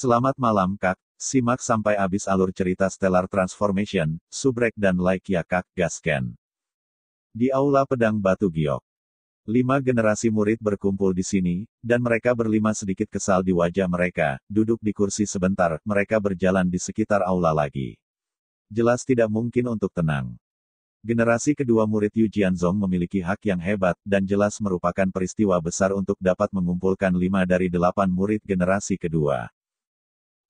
Selamat malam Kak, simak sampai habis alur cerita Stellar Transformation, Subrek dan Like ya Kak Gasken. Di Aula Pedang Batu Giok. Lima generasi murid berkumpul di sini, dan mereka berlima sedikit kesal di wajah mereka, duduk di kursi sebentar, mereka berjalan di sekitar aula lagi. Jelas tidak mungkin untuk tenang. Generasi kedua murid Yu Jianzong memiliki hak yang hebat, dan jelas merupakan peristiwa besar untuk dapat mengumpulkan lima dari delapan murid generasi kedua.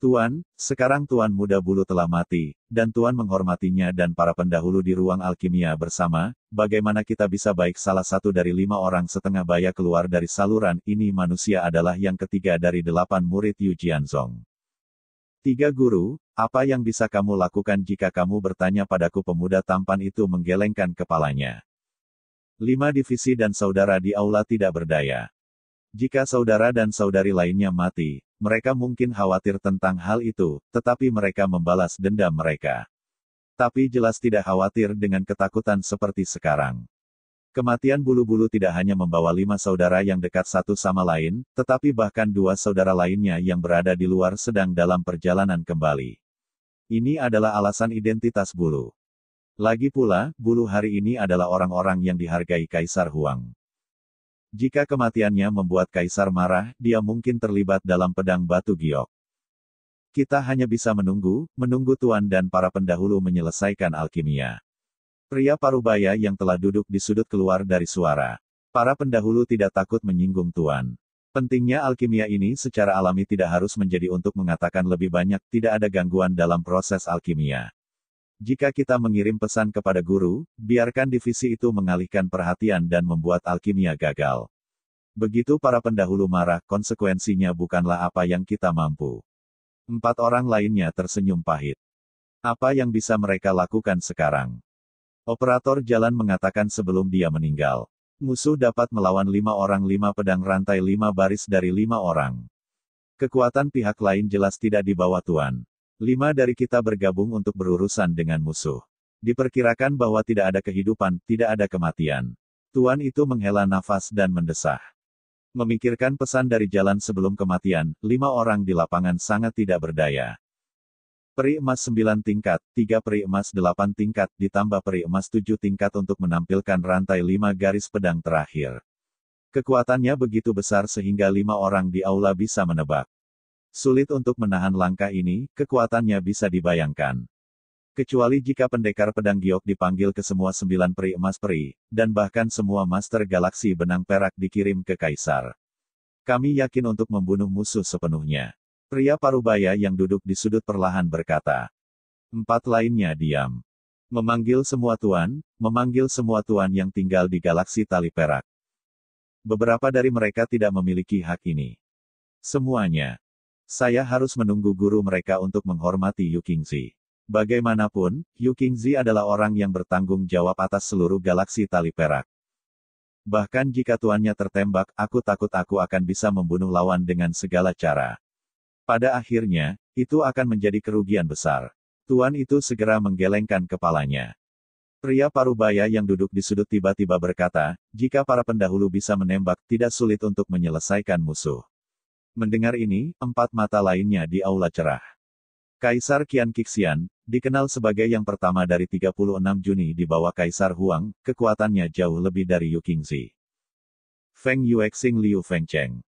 Tuan, sekarang Tuan muda bulu telah mati, dan Tuan menghormatinya dan para pendahulu di ruang alkimia bersama, bagaimana kita bisa baik salah satu dari lima orang setengah baya keluar dari saluran ini manusia adalah yang ketiga dari delapan murid Yu Jianzong. Tiga guru, apa yang bisa kamu lakukan jika kamu bertanya padaku pemuda tampan itu menggelengkan kepalanya. Lima divisi dan saudara di aula tidak berdaya. Jika saudara dan saudari lainnya mati, mereka mungkin khawatir tentang hal itu, tetapi mereka membalas dendam mereka. Tapi jelas tidak khawatir dengan ketakutan seperti sekarang. Kematian bulu-bulu tidak hanya membawa lima saudara yang dekat satu sama lain, tetapi bahkan dua saudara lainnya yang berada di luar sedang dalam perjalanan kembali. Ini adalah alasan identitas bulu. Lagi pula, bulu hari ini adalah orang-orang yang dihargai Kaisar Huang. Jika kematiannya membuat kaisar marah, dia mungkin terlibat dalam pedang batu giok. Kita hanya bisa menunggu, menunggu tuan dan para pendahulu menyelesaikan alkimia. Pria parubaya yang telah duduk di sudut keluar dari suara. Para pendahulu tidak takut menyinggung tuan. Pentingnya alkimia ini secara alami tidak harus menjadi untuk mengatakan lebih banyak, tidak ada gangguan dalam proses alkimia. Jika kita mengirim pesan kepada guru, biarkan divisi itu mengalihkan perhatian dan membuat alkimia gagal. Begitu para pendahulu marah, konsekuensinya bukanlah apa yang kita mampu. Empat orang lainnya tersenyum pahit. Apa yang bisa mereka lakukan sekarang? Operator jalan mengatakan sebelum dia meninggal. Musuh dapat melawan lima orang lima pedang rantai lima baris dari lima orang. Kekuatan pihak lain jelas tidak di bawah Tuan. Lima dari kita bergabung untuk berurusan dengan musuh. Diperkirakan bahwa tidak ada kehidupan, tidak ada kematian. Tuan itu menghela nafas dan mendesah. Memikirkan pesan dari jalan sebelum kematian, lima orang di lapangan sangat tidak berdaya. Peri emas sembilan tingkat, tiga peri emas delapan tingkat, ditambah peri emas tujuh tingkat untuk menampilkan rantai lima garis pedang terakhir. Kekuatannya begitu besar sehingga lima orang di aula bisa menebak. Sulit untuk menahan langkah ini, kekuatannya bisa dibayangkan. Kecuali jika pendekar pedang giok dipanggil ke semua sembilan peri emas peri, dan bahkan semua master galaksi benang perak dikirim ke kaisar. Kami yakin untuk membunuh musuh sepenuhnya. Pria parubaya yang duduk di sudut perlahan berkata. Empat lainnya diam. Memanggil semua tuan, memanggil semua tuan yang tinggal di galaksi tali perak. Beberapa dari mereka tidak memiliki hak ini. Semuanya, saya harus menunggu guru mereka untuk menghormati Yu Qingzi. Bagaimanapun, Yu Qingzi adalah orang yang bertanggung jawab atas seluruh galaksi tali perak. Bahkan jika tuannya tertembak, aku takut aku akan bisa membunuh lawan dengan segala cara. Pada akhirnya, itu akan menjadi kerugian besar. Tuan itu segera menggelengkan kepalanya. Pria parubaya yang duduk di sudut tiba-tiba berkata, jika para pendahulu bisa menembak, tidak sulit untuk menyelesaikan musuh. Mendengar ini, empat mata lainnya di aula cerah. Kaisar Qian Kixian, dikenal sebagai yang pertama dari 36 Juni di bawah Kaisar Huang, kekuatannya jauh lebih dari Yu Qingzi. Feng Yuexing Liu Fengcheng.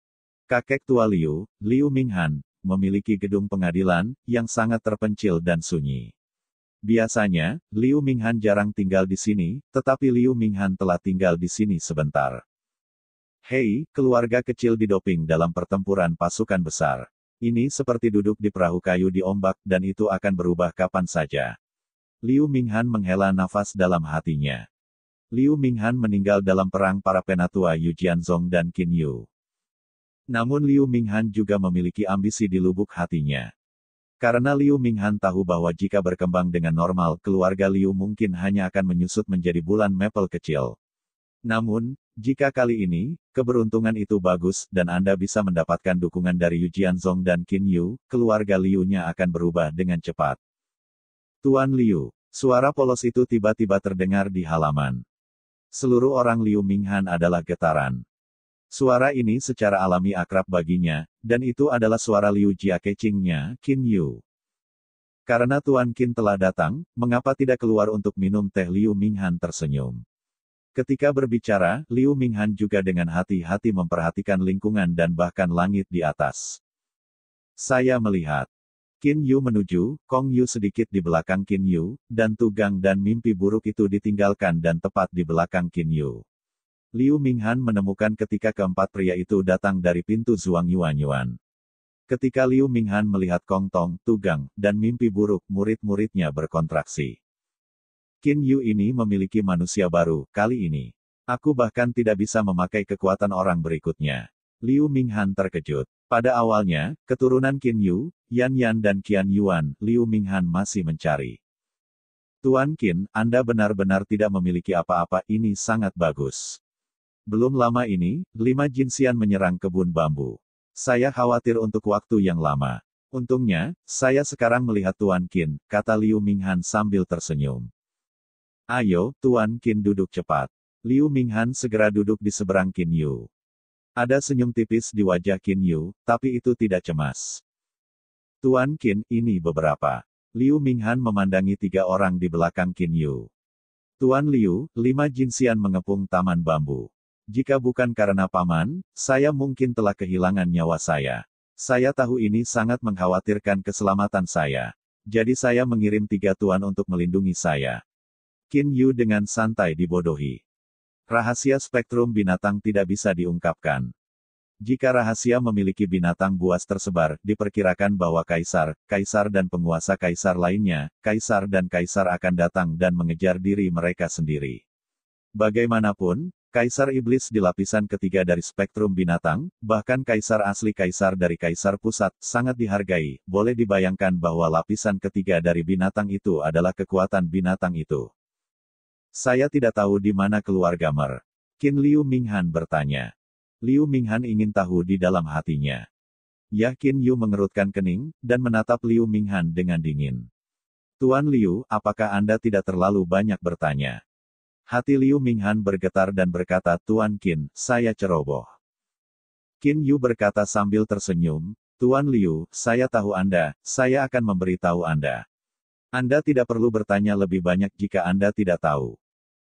Kakek tua Liu, Liu Minghan, memiliki gedung pengadilan, yang sangat terpencil dan sunyi. Biasanya, Liu Minghan jarang tinggal di sini, tetapi Liu Minghan telah tinggal di sini sebentar. Hei, keluarga kecil didoping dalam pertempuran pasukan besar. Ini seperti duduk di perahu kayu di ombak dan itu akan berubah kapan saja. Liu Minghan menghela nafas dalam hatinya. Liu Minghan meninggal dalam perang para penatua Yu Jianzong dan Qin Yu. Namun Liu Minghan juga memiliki ambisi di lubuk hatinya. Karena Liu Minghan tahu bahwa jika berkembang dengan normal, keluarga Liu mungkin hanya akan menyusut menjadi bulan maple kecil. Namun, jika kali ini, keberuntungan itu bagus dan Anda bisa mendapatkan dukungan dari Yu Jianzong dan Qin Yu, keluarga Liu-nya akan berubah dengan cepat. Tuan Liu, suara polos itu tiba-tiba terdengar di halaman. Seluruh orang Liu Minghan adalah getaran. Suara ini secara alami akrab baginya, dan itu adalah suara Liu Jia Kecingnya, Qin Yu. Karena Tuan Qin telah datang, mengapa tidak keluar untuk minum teh Liu Minghan tersenyum. Ketika berbicara, Liu Minghan juga dengan hati-hati memperhatikan lingkungan dan bahkan langit di atas. Saya melihat. Qin Yu menuju, Kong Yu sedikit di belakang Qin Yu, dan tugang dan mimpi buruk itu ditinggalkan dan tepat di belakang Qin Yu. Liu Minghan menemukan ketika keempat pria itu datang dari pintu Zhuang Yuan Yuan. Ketika Liu Minghan melihat Kong Tong, Tugang, dan mimpi buruk, murid-muridnya berkontraksi. Qin Yu ini memiliki manusia baru, kali ini. Aku bahkan tidak bisa memakai kekuatan orang berikutnya. Liu Minghan terkejut. Pada awalnya, keturunan Qin Yu, Yan Yan dan Qian Yuan, Liu Minghan masih mencari. Tuan Qin, Anda benar-benar tidak memiliki apa-apa, ini sangat bagus. Belum lama ini, lima jinsian menyerang kebun bambu. Saya khawatir untuk waktu yang lama. Untungnya, saya sekarang melihat Tuan Qin, kata Liu Minghan sambil tersenyum. Ayo, Tuan Qin duduk cepat. Liu Minghan segera duduk di seberang Qin Yu. Ada senyum tipis di wajah Qin Yu, tapi itu tidak cemas. Tuan Qin, ini beberapa. Liu Minghan memandangi tiga orang di belakang Qin Yu. Tuan Liu, lima jinsian mengepung taman bambu. Jika bukan karena paman, saya mungkin telah kehilangan nyawa saya. Saya tahu ini sangat mengkhawatirkan keselamatan saya. Jadi saya mengirim tiga tuan untuk melindungi saya. Qin Yu dengan santai dibodohi. Rahasia spektrum binatang tidak bisa diungkapkan. Jika rahasia memiliki binatang buas tersebar, diperkirakan bahwa kaisar, kaisar dan penguasa kaisar lainnya, kaisar dan kaisar akan datang dan mengejar diri mereka sendiri. Bagaimanapun, kaisar iblis di lapisan ketiga dari spektrum binatang, bahkan kaisar asli kaisar dari kaisar pusat, sangat dihargai. Boleh dibayangkan bahwa lapisan ketiga dari binatang itu adalah kekuatan binatang itu. Saya tidak tahu di mana keluarga Mer. Qin Liu Minghan bertanya. Liu Minghan ingin tahu di dalam hatinya. Ya, Yakin Yu mengerutkan kening, dan menatap Liu Minghan dengan dingin. Tuan Liu, apakah Anda tidak terlalu banyak bertanya? Hati Liu Minghan bergetar dan berkata, Tuan Kin, saya ceroboh. Kin Yu berkata sambil tersenyum, Tuan Liu, saya tahu Anda, saya akan memberitahu Anda. Anda tidak perlu bertanya lebih banyak jika Anda tidak tahu.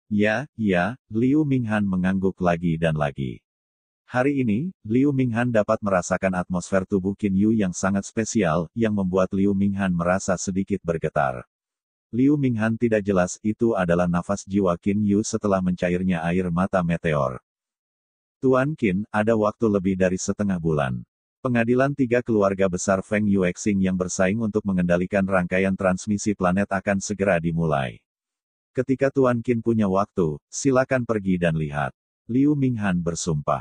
Ya, ya, Liu Minghan mengangguk lagi dan lagi. Hari ini, Liu Minghan dapat merasakan atmosfer tubuh Qin Yu yang sangat spesial, yang membuat Liu Minghan merasa sedikit bergetar. Liu Minghan tidak jelas itu adalah nafas jiwa Qin Yu setelah mencairnya air mata meteor. Tuan Qin, ada waktu lebih dari setengah bulan. Pengadilan tiga keluarga besar Feng Yuexing yang bersaing untuk mengendalikan rangkaian transmisi planet akan segera dimulai. Ketika Tuan Qin punya waktu, silakan pergi dan lihat. Liu Minghan bersumpah.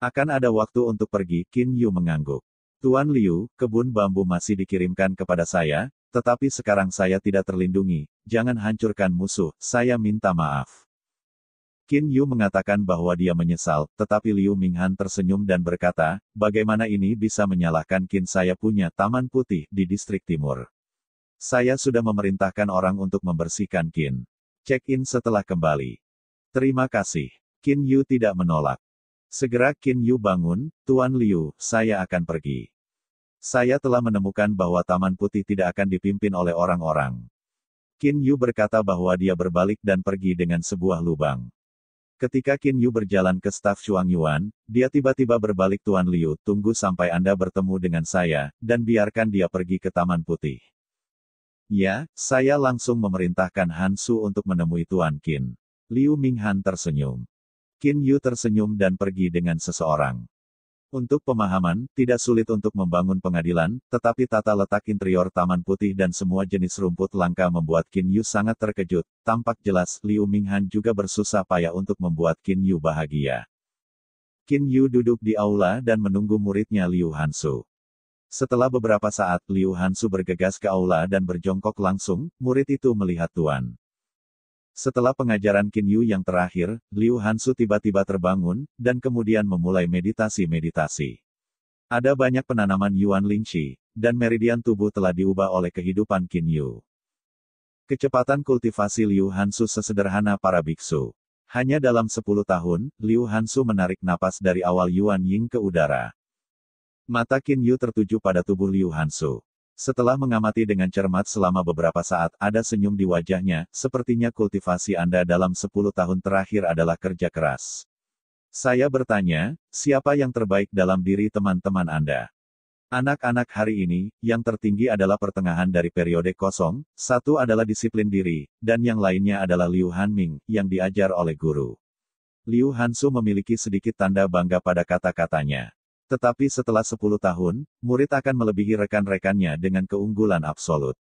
Akan ada waktu untuk pergi, Kin Yu mengangguk. Tuan Liu, kebun bambu masih dikirimkan kepada saya, tetapi sekarang saya tidak terlindungi, jangan hancurkan musuh, saya minta maaf. Qin Yu mengatakan bahwa dia menyesal, tetapi Liu Minghan tersenyum dan berkata, bagaimana ini bisa menyalahkan Qin saya punya Taman Putih di Distrik Timur. Saya sudah memerintahkan orang untuk membersihkan Qin. Check-in setelah kembali. Terima kasih. Qin Yu tidak menolak. Segera Qin Yu bangun, Tuan Liu, saya akan pergi. Saya telah menemukan bahwa Taman Putih tidak akan dipimpin oleh orang-orang. Qin Yu berkata bahwa dia berbalik dan pergi dengan sebuah lubang. Ketika Qin Yu berjalan ke staf Chuang Yuan, dia tiba-tiba berbalik Tuan Liu, tunggu sampai Anda bertemu dengan saya, dan biarkan dia pergi ke Taman Putih. Ya, saya langsung memerintahkan Hansu untuk menemui Tuan Qin. Liu Minghan tersenyum. Qin Yu tersenyum dan pergi dengan seseorang. Untuk pemahaman, tidak sulit untuk membangun pengadilan, tetapi tata letak interior Taman Putih dan semua jenis rumput langka membuat Qin Yu sangat terkejut. Tampak jelas, Liu Minghan juga bersusah payah untuk membuat Qin Yu bahagia. Qin Yu duduk di aula dan menunggu muridnya Liu Hansu. Setelah beberapa saat Liu Hansu bergegas ke aula dan berjongkok langsung, murid itu melihat Tuan. Setelah pengajaran Qin Yu yang terakhir, Liu Hansu tiba-tiba terbangun, dan kemudian memulai meditasi-meditasi. Ada banyak penanaman Yuan Lingxi, dan meridian tubuh telah diubah oleh kehidupan Qin Yu. Kecepatan kultivasi Liu Hansu sesederhana para biksu. Hanya dalam 10 tahun, Liu Hansu menarik napas dari awal Yuan Ying ke udara, Mata Qin Yu tertuju pada tubuh Liu Hansu. Setelah mengamati dengan cermat selama beberapa saat, ada senyum di wajahnya, sepertinya kultivasi Anda dalam 10 tahun terakhir adalah kerja keras. Saya bertanya, siapa yang terbaik dalam diri teman-teman Anda? Anak-anak hari ini, yang tertinggi adalah pertengahan dari periode kosong, satu adalah disiplin diri, dan yang lainnya adalah Liu Hanming, yang diajar oleh guru. Liu Hansu memiliki sedikit tanda bangga pada kata-katanya. Tetapi setelah 10 tahun, murid akan melebihi rekan-rekannya dengan keunggulan absolut.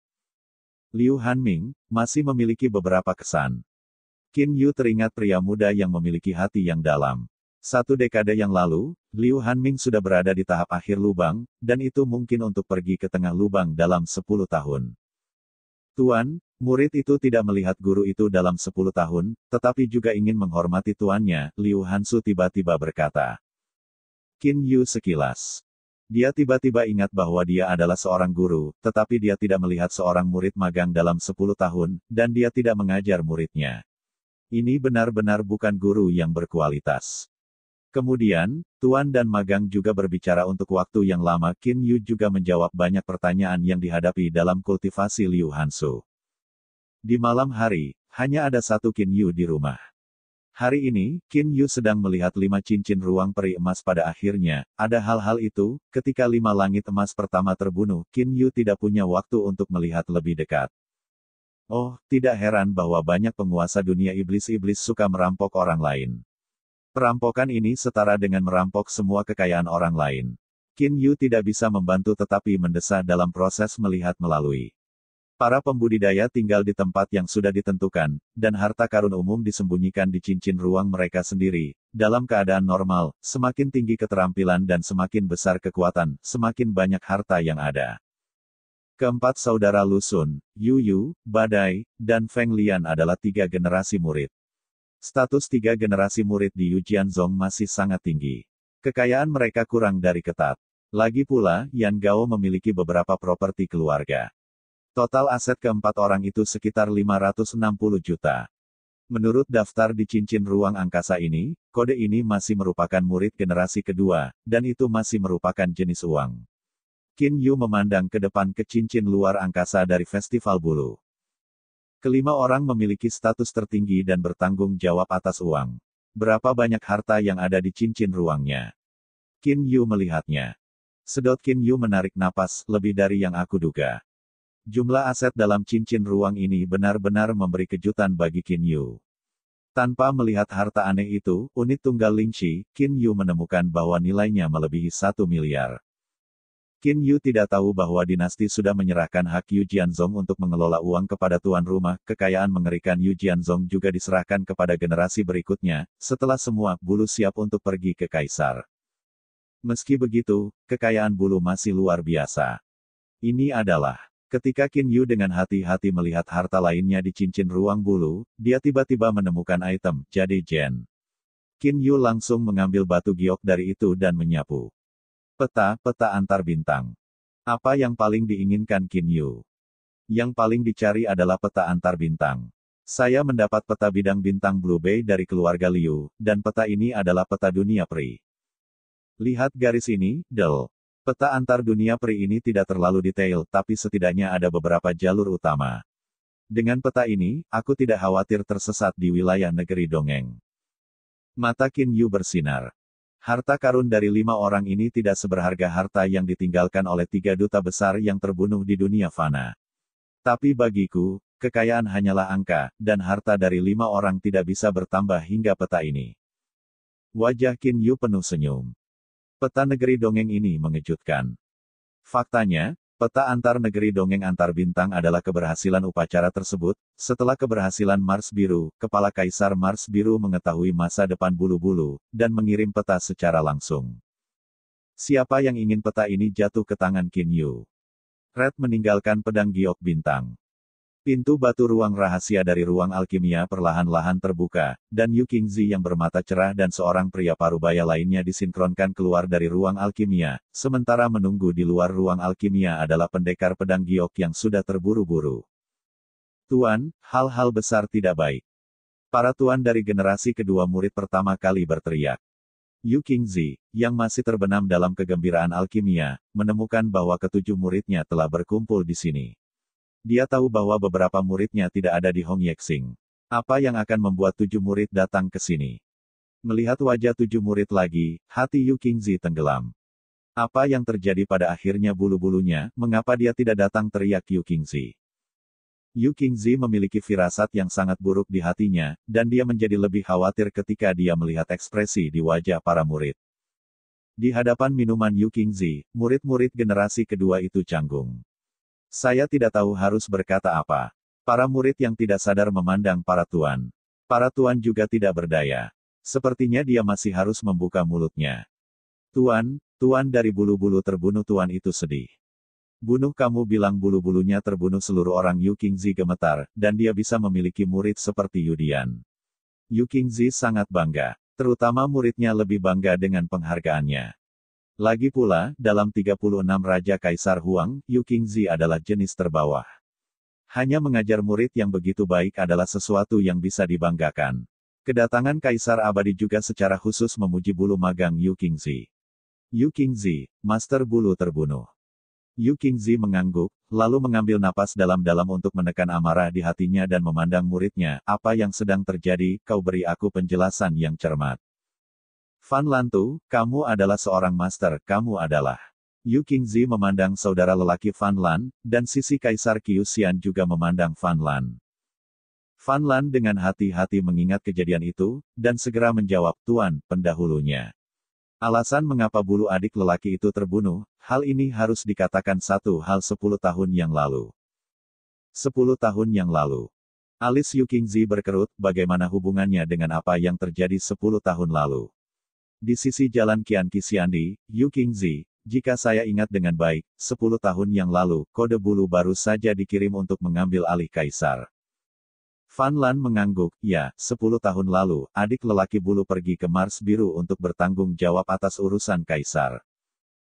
Liu Hanming, masih memiliki beberapa kesan. Qin Yu teringat pria muda yang memiliki hati yang dalam. Satu dekade yang lalu, Liu Hanming sudah berada di tahap akhir lubang, dan itu mungkin untuk pergi ke tengah lubang dalam 10 tahun. Tuan, murid itu tidak melihat guru itu dalam 10 tahun, tetapi juga ingin menghormati tuannya, Liu Hansu tiba-tiba berkata. Qin Yu sekilas. Dia tiba-tiba ingat bahwa dia adalah seorang guru, tetapi dia tidak melihat seorang murid magang dalam 10 tahun, dan dia tidak mengajar muridnya. Ini benar-benar bukan guru yang berkualitas. Kemudian, Tuan dan Magang juga berbicara untuk waktu yang lama Qin Yu juga menjawab banyak pertanyaan yang dihadapi dalam kultivasi Liu Hansu. Di malam hari, hanya ada satu Qin Yu di rumah. Hari ini, Kin Yu sedang melihat lima cincin ruang peri emas pada akhirnya. Ada hal-hal itu, ketika lima langit emas pertama terbunuh, Kin Yu tidak punya waktu untuk melihat lebih dekat. Oh, tidak heran bahwa banyak penguasa dunia iblis-iblis suka merampok orang lain. Perampokan ini setara dengan merampok semua kekayaan orang lain. Kin Yu tidak bisa membantu tetapi mendesah dalam proses melihat melalui Para pembudidaya tinggal di tempat yang sudah ditentukan, dan harta karun umum disembunyikan di cincin ruang mereka sendiri. Dalam keadaan normal, semakin tinggi keterampilan dan semakin besar kekuatan, semakin banyak harta yang ada. Keempat saudara Lusun, Yu, Badai, dan Feng Lian adalah tiga generasi murid. Status tiga generasi murid di Jianzong masih sangat tinggi. Kekayaan mereka kurang dari ketat. Lagi pula, Yan Gao memiliki beberapa properti keluarga. Total aset keempat orang itu sekitar 560 juta. Menurut daftar di cincin ruang angkasa ini, kode ini masih merupakan murid generasi kedua, dan itu masih merupakan jenis uang. Qin Yu memandang ke depan ke cincin luar angkasa dari festival bulu. Kelima orang memiliki status tertinggi dan bertanggung jawab atas uang. Berapa banyak harta yang ada di cincin ruangnya? Qin Yu melihatnya. Sedot Qin Yu menarik napas, lebih dari yang aku duga. Jumlah aset dalam cincin ruang ini benar-benar memberi kejutan bagi Qin Yu. Tanpa melihat harta aneh itu, unit tunggal Lingxi, Qin Yu menemukan bahwa nilainya melebihi satu miliar. Qin Yu tidak tahu bahwa dinasti sudah menyerahkan hak Yu Jianzong untuk mengelola uang kepada tuan rumah, kekayaan mengerikan Yu Jianzong juga diserahkan kepada generasi berikutnya, setelah semua bulu siap untuk pergi ke kaisar. Meski begitu, kekayaan bulu masih luar biasa. Ini adalah Ketika Qin Yu dengan hati-hati melihat harta lainnya di cincin ruang bulu, dia tiba-tiba menemukan item, jadi Jen. Qin Yu langsung mengambil batu giok dari itu dan menyapu. Peta, peta antar bintang. Apa yang paling diinginkan Qin Yu? Yang paling dicari adalah peta antar bintang. Saya mendapat peta bidang bintang Blue Bay dari keluarga Liu, dan peta ini adalah peta dunia peri. Lihat garis ini, Del. Peta antar dunia peri ini tidak terlalu detail, tapi setidaknya ada beberapa jalur utama. Dengan peta ini, aku tidak khawatir tersesat di wilayah negeri dongeng. Mata Kin Yu bersinar. Harta karun dari lima orang ini tidak seberharga harta yang ditinggalkan oleh tiga duta besar yang terbunuh di dunia fana. Tapi bagiku, kekayaan hanyalah angka, dan harta dari lima orang tidak bisa bertambah hingga peta ini. Wajah Kin Yu penuh senyum. Peta negeri dongeng ini mengejutkan. Faktanya, peta antar negeri dongeng antar bintang adalah keberhasilan upacara tersebut. Setelah keberhasilan Mars Biru, Kepala Kaisar Mars Biru mengetahui masa depan bulu-bulu, dan mengirim peta secara langsung. Siapa yang ingin peta ini jatuh ke tangan Kin Yu? Red meninggalkan pedang giok bintang. Pintu batu ruang rahasia dari ruang alkimia perlahan-lahan terbuka, dan Yu Qingzi yang bermata cerah dan seorang pria parubaya lainnya disinkronkan keluar dari ruang alkimia, sementara menunggu di luar ruang alkimia adalah pendekar pedang giok yang sudah terburu-buru. Tuan, hal-hal besar tidak baik. Para tuan dari generasi kedua murid pertama kali berteriak. Yu Qingzi, yang masih terbenam dalam kegembiraan alkimia, menemukan bahwa ketujuh muridnya telah berkumpul di sini. Dia tahu bahwa beberapa muridnya tidak ada di Hong Yexing. Apa yang akan membuat tujuh murid datang ke sini? Melihat wajah tujuh murid lagi, hati Yu Qingzi tenggelam. Apa yang terjadi pada akhirnya bulu-bulunya, mengapa dia tidak datang teriak Yu Qingzi? Yu Qingzi memiliki firasat yang sangat buruk di hatinya, dan dia menjadi lebih khawatir ketika dia melihat ekspresi di wajah para murid. Di hadapan minuman Yu Qingzi, murid-murid generasi kedua itu canggung. Saya tidak tahu harus berkata apa. Para murid yang tidak sadar memandang para tuan. Para tuan juga tidak berdaya. Sepertinya dia masih harus membuka mulutnya. Tuan, tuan dari bulu-bulu terbunuh tuan itu sedih. Bunuh kamu bilang bulu-bulunya terbunuh seluruh orang Yu Qingzi gemetar, dan dia bisa memiliki murid seperti Yudian. Yu Qingzi sangat bangga. Terutama muridnya lebih bangga dengan penghargaannya. Lagi pula, dalam 36 Raja Kaisar Huang, Yu Qingzi adalah jenis terbawah. Hanya mengajar murid yang begitu baik adalah sesuatu yang bisa dibanggakan. Kedatangan Kaisar Abadi juga secara khusus memuji bulu magang Yu Qingzi. Yu Qingzi, master bulu terbunuh. Yu Qingzi mengangguk, lalu mengambil napas dalam-dalam untuk menekan amarah di hatinya dan memandang muridnya, apa yang sedang terjadi, kau beri aku penjelasan yang cermat. Fan Lantu, kamu adalah seorang master, kamu adalah. Yu Qingzi memandang saudara lelaki Fan Lan, dan sisi Kaisar Qiuxian juga memandang Fan Lan. Fan Lan dengan hati-hati mengingat kejadian itu, dan segera menjawab, Tuan, pendahulunya. Alasan mengapa bulu adik lelaki itu terbunuh, hal ini harus dikatakan satu hal sepuluh tahun yang lalu. Sepuluh tahun yang lalu. Alis Yu Qingzi berkerut, bagaimana hubungannya dengan apa yang terjadi sepuluh tahun lalu. Di sisi jalan Kian Kisiandi, Yu Qingzi, jika saya ingat dengan baik, 10 tahun yang lalu, kode bulu baru saja dikirim untuk mengambil alih kaisar. Fan Lan mengangguk, ya, 10 tahun lalu, adik lelaki bulu pergi ke Mars Biru untuk bertanggung jawab atas urusan kaisar.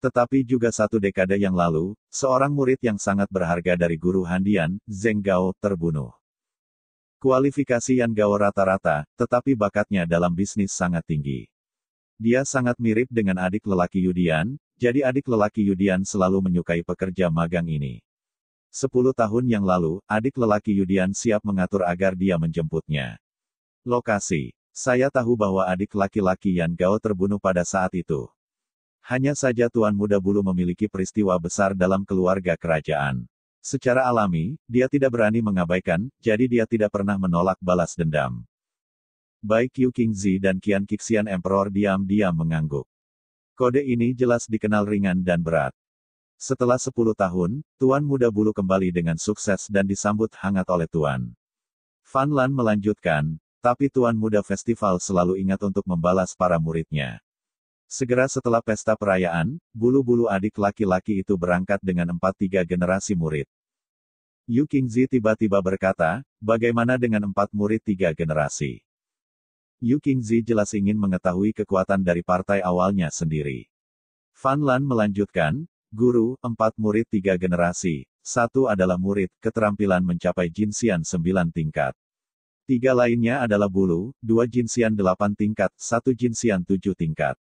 Tetapi juga satu dekade yang lalu, seorang murid yang sangat berharga dari guru Handian, Zeng Gao, terbunuh. Kualifikasi Yan Gao rata-rata, tetapi bakatnya dalam bisnis sangat tinggi. Dia sangat mirip dengan adik lelaki Yudian, jadi adik lelaki Yudian selalu menyukai pekerja magang ini. Sepuluh tahun yang lalu, adik lelaki Yudian siap mengatur agar dia menjemputnya. Lokasi. Saya tahu bahwa adik laki-laki Yan Gao terbunuh pada saat itu. Hanya saja Tuan Muda Bulu memiliki peristiwa besar dalam keluarga kerajaan. Secara alami, dia tidak berani mengabaikan, jadi dia tidak pernah menolak balas dendam. Baik Yu Qingzi dan Qian Qixian Emperor diam-diam mengangguk. Kode ini jelas dikenal ringan dan berat. Setelah 10 tahun, Tuan Muda Bulu kembali dengan sukses dan disambut hangat oleh Tuan. Fan Lan melanjutkan, tapi Tuan Muda Festival selalu ingat untuk membalas para muridnya. Segera setelah pesta perayaan, bulu-bulu adik laki-laki itu berangkat dengan empat tiga generasi murid. Yu Qingzi tiba-tiba berkata, bagaimana dengan empat murid tiga generasi? Yu Qingzi jelas ingin mengetahui kekuatan dari partai awalnya sendiri. Fan Lan melanjutkan, Guru, empat murid tiga generasi, satu adalah murid, keterampilan mencapai jinsian sembilan tingkat. Tiga lainnya adalah bulu, dua jinsian delapan tingkat, satu jinsian tujuh tingkat.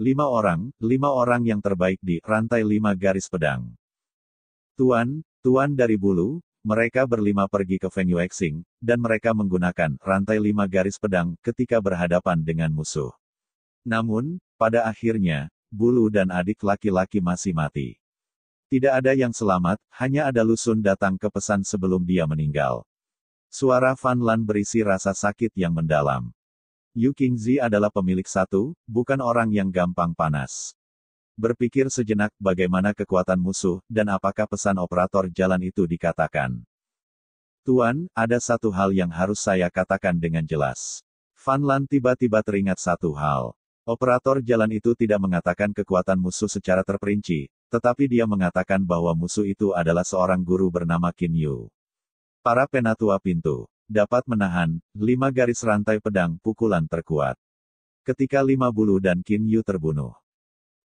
Lima orang, lima orang yang terbaik di rantai lima garis pedang. Tuan, tuan dari bulu, mereka berlima pergi ke venue Xing, dan mereka menggunakan rantai lima garis pedang ketika berhadapan dengan musuh. Namun, pada akhirnya, Bulu dan adik laki-laki masih mati. Tidak ada yang selamat, hanya ada Lusun datang ke pesan sebelum dia meninggal. Suara Fan Lan berisi rasa sakit yang mendalam. Yu Qingzi adalah pemilik satu, bukan orang yang gampang panas. Berpikir sejenak bagaimana kekuatan musuh, dan apakah pesan operator jalan itu dikatakan. Tuan, ada satu hal yang harus saya katakan dengan jelas. Fanlan tiba-tiba teringat satu hal. Operator jalan itu tidak mengatakan kekuatan musuh secara terperinci, tetapi dia mengatakan bahwa musuh itu adalah seorang guru bernama Kin Yu. Para penatua pintu dapat menahan lima garis rantai pedang pukulan terkuat. Ketika lima bulu dan Kin Yu terbunuh,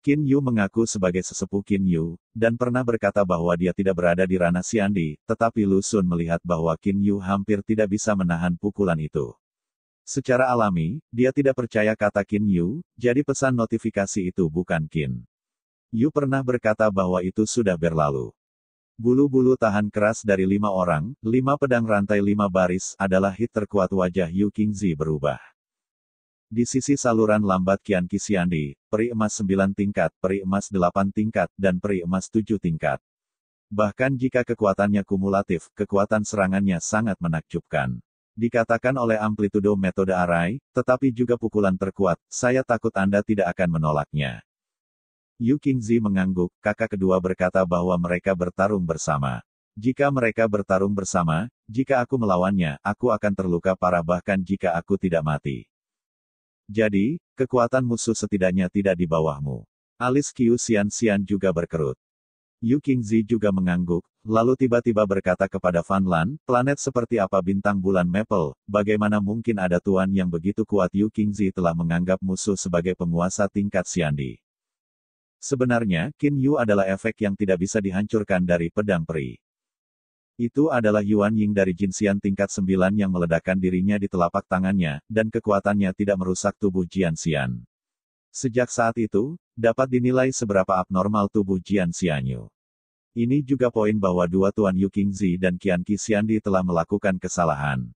Qin Yu mengaku sebagai sesepuh Qin Yu, dan pernah berkata bahwa dia tidak berada di ranah Xiandi, tetapi Lu Sun melihat bahwa Qin Yu hampir tidak bisa menahan pukulan itu. Secara alami, dia tidak percaya kata Qin Yu, jadi pesan notifikasi itu bukan Qin. Yu pernah berkata bahwa itu sudah berlalu. Bulu-bulu tahan keras dari lima orang, lima pedang rantai lima baris adalah hit terkuat wajah Yu Qingzi berubah. Di sisi saluran lambat Kian Kisiandi, peri emas 9 tingkat, peri emas 8 tingkat, dan peri emas 7 tingkat. Bahkan jika kekuatannya kumulatif, kekuatan serangannya sangat menakjubkan. Dikatakan oleh amplitudo metode arai, tetapi juga pukulan terkuat, saya takut Anda tidak akan menolaknya. Yu Qingzi mengangguk, kakak kedua berkata bahwa mereka bertarung bersama. Jika mereka bertarung bersama, jika aku melawannya, aku akan terluka parah bahkan jika aku tidak mati. Jadi, kekuatan musuh setidaknya tidak di bawahmu. Alis Qiu Xian-Xian juga berkerut. Yu Qingzi juga mengangguk, lalu tiba-tiba berkata kepada Fan Lan, planet seperti apa bintang bulan Maple, bagaimana mungkin ada tuan yang begitu kuat Yu Qingzi telah menganggap musuh sebagai penguasa tingkat Xiandi. Sebenarnya, Qin Yu adalah efek yang tidak bisa dihancurkan dari pedang peri. Itu adalah Yuan Ying dari Jinxian tingkat 9 yang meledakkan dirinya di telapak tangannya, dan kekuatannya tidak merusak tubuh Jianxian. Sejak saat itu, dapat dinilai seberapa abnormal tubuh Jianxianyu. Ini juga poin bahwa dua Tuan Yu Qingzi dan Qian Qixiandi telah melakukan kesalahan.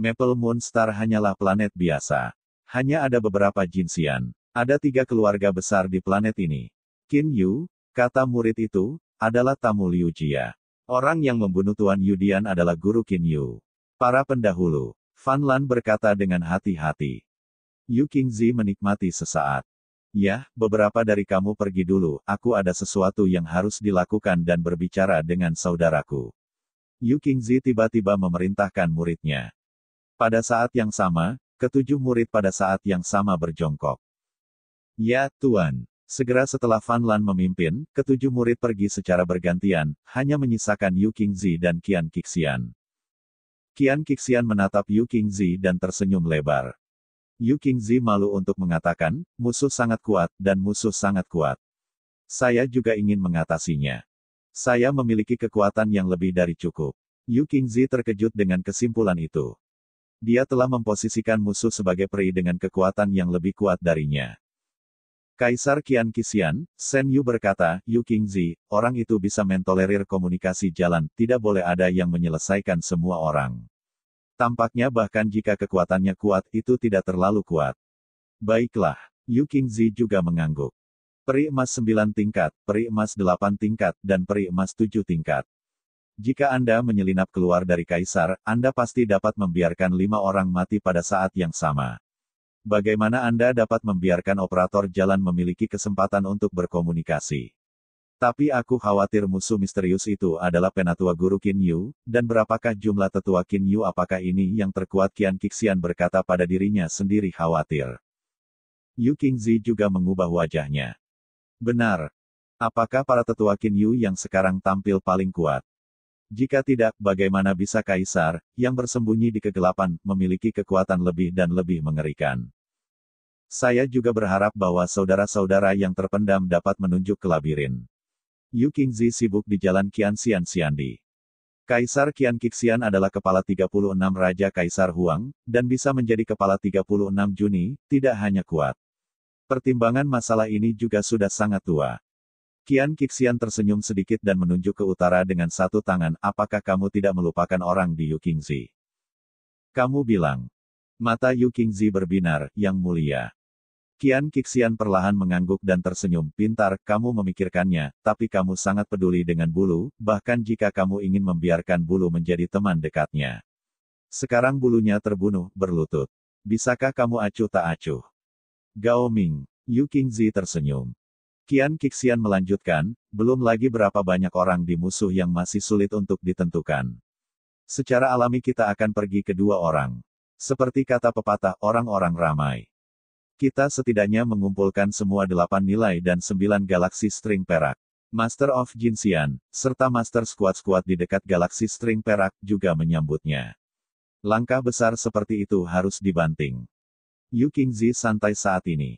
Maple Moon Star hanyalah planet biasa. Hanya ada beberapa Jinxian. Ada tiga keluarga besar di planet ini. Qin Yu, kata murid itu, adalah tamu Liu Jia. Orang yang membunuh Tuan Yudian adalah guru Qin Yu. Para pendahulu, Fan Lan berkata dengan hati-hati. Yu Zi menikmati sesaat. Yah, beberapa dari kamu pergi dulu, aku ada sesuatu yang harus dilakukan dan berbicara dengan saudaraku. Yu Zi tiba-tiba memerintahkan muridnya. Pada saat yang sama, ketujuh murid pada saat yang sama berjongkok. Ya, Tuan. Segera setelah Fan Lan memimpin, ketujuh murid pergi secara bergantian, hanya menyisakan Yu Qingzi dan Qian Qixian. Qian Qixian menatap Yu Qingzi dan tersenyum lebar. Yu Qingzi malu untuk mengatakan, musuh sangat kuat, dan musuh sangat kuat. Saya juga ingin mengatasinya. Saya memiliki kekuatan yang lebih dari cukup. Yu Qingzi terkejut dengan kesimpulan itu. Dia telah memposisikan musuh sebagai peri dengan kekuatan yang lebih kuat darinya. Kaisar Qian Qixian, Shen Yu berkata, Yu Qingzi, orang itu bisa mentolerir komunikasi jalan, tidak boleh ada yang menyelesaikan semua orang. Tampaknya bahkan jika kekuatannya kuat, itu tidak terlalu kuat. Baiklah, Yu Qingzi juga mengangguk. Peri emas 9 tingkat, peri emas 8 tingkat, dan peri emas 7 tingkat. Jika Anda menyelinap keluar dari kaisar, Anda pasti dapat membiarkan lima orang mati pada saat yang sama. Bagaimana Anda dapat membiarkan operator jalan memiliki kesempatan untuk berkomunikasi? Tapi aku khawatir musuh misterius itu adalah penatua guru Qin Yu, dan berapakah jumlah tetua Qin Yu? apakah ini yang terkuat Kian Kixian berkata pada dirinya sendiri khawatir. Yu Qingzi juga mengubah wajahnya. Benar. Apakah para tetua Qin Yu yang sekarang tampil paling kuat? Jika tidak, bagaimana bisa kaisar, yang bersembunyi di kegelapan, memiliki kekuatan lebih dan lebih mengerikan? Saya juga berharap bahwa saudara-saudara yang terpendam dapat menunjuk ke labirin. Yu Qingzi sibuk di jalan Qian Xian Xiandi. Kaisar Qian Qixian adalah kepala 36 Raja Kaisar Huang, dan bisa menjadi kepala 36 Juni, tidak hanya kuat. Pertimbangan masalah ini juga sudah sangat tua. Kian Kixian tersenyum sedikit dan menunjuk ke utara dengan satu tangan, apakah kamu tidak melupakan orang di Yu Qingzi? Kamu bilang. Mata Yu Qingzi berbinar, yang mulia. Kian Kixian perlahan mengangguk dan tersenyum, pintar, kamu memikirkannya, tapi kamu sangat peduli dengan bulu, bahkan jika kamu ingin membiarkan bulu menjadi teman dekatnya. Sekarang bulunya terbunuh, berlutut. Bisakah kamu acuh tak acuh? Gao Ming, Yu Qingzi tersenyum. Kian Kixian melanjutkan, belum lagi berapa banyak orang di musuh yang masih sulit untuk ditentukan. Secara alami kita akan pergi ke dua orang. Seperti kata pepatah orang-orang ramai. Kita setidaknya mengumpulkan semua delapan nilai dan sembilan galaksi string perak. Master of Jinxian, serta Master Squad-Squad di dekat galaksi string perak juga menyambutnya. Langkah besar seperti itu harus dibanting. Yu Qingzi santai saat ini.